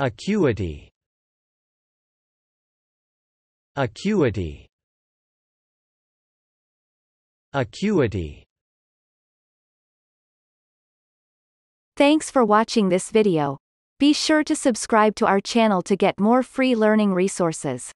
Acuity Acuity Acuity Thanks for watching this video. Be sure to subscribe to our channel to get more free learning resources.